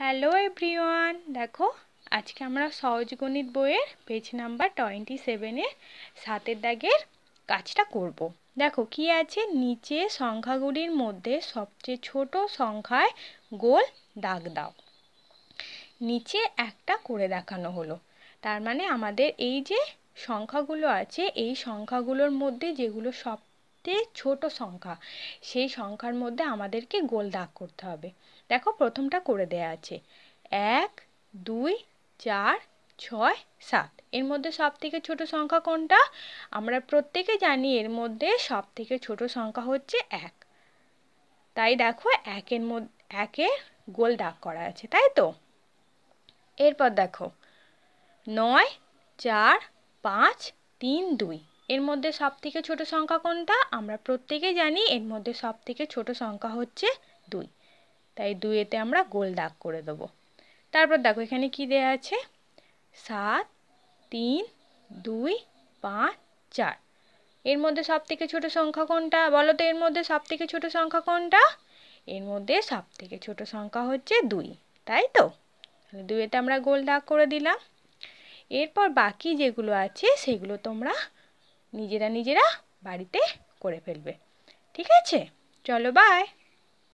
Hello everyone দেখো আজকে আমরা সহজ গণিত বইয়ের পেজ নাম্বার টোয়েন্টি সেভেনের সাতের দাগের কাজটা করব। দেখো কি আছে নিচে সংখ্যাগুলির মধ্যে সবচেয়ে ছোট সংখ্যায় গোল দাগ দাও নিচে একটা করে দেখানো হলো তার মানে আমাদের এই যে সংখ্যাগুলো আছে এই সংখ্যাগুলোর মধ্যে যেগুলো সব সবচেয়ে ছোট সংখ্যা সেই সংখ্যার মধ্যে আমাদেরকে গোল দাগ করতে হবে দেখো প্রথমটা করে দেয়া আছে এক দুই চার ছয় সাত এর মধ্যে সব থেকে ছোট সংখ্যা কোনটা আমরা প্রত্যেকে জানি এর মধ্যে সব থেকে ছোট সংখ্যা হচ্ছে এক তাই দেখো একের মধ্যে একে গোল দাগ করা আছে তাই তো এরপর দেখো নয় চার পাঁচ তিন দুই এর মধ্যে সবথেকে ছোট সংখ্যা কোনটা আমরা প্রত্যেকে জানি এর মধ্যে সবথেকে ছোট সংখ্যা হচ্ছে দুই তাই দুইয়েতে আমরা গোল দাগ করে দেব তারপর দেখো এখানে কি দেয়া আছে সাত তিন দুই পাঁচ চার এর মধ্যে সবথেকে ছোট সংখ্যা কোনটা বলো তো এর মধ্যে সব থেকে ছোট সংখ্যা কোনটা এর মধ্যে সবথেকে ছোট সংখ্যা হচ্ছে দুই তাই তো দুয়েতে দুইয়েতে আমরা গোল দাগ করে দিলাম এরপর বাকি যেগুলো আছে সেগুলো তোমরা নিজেরা নিজেরা বাড়িতে করে ফেলবে ঠিক আছে চলো বাই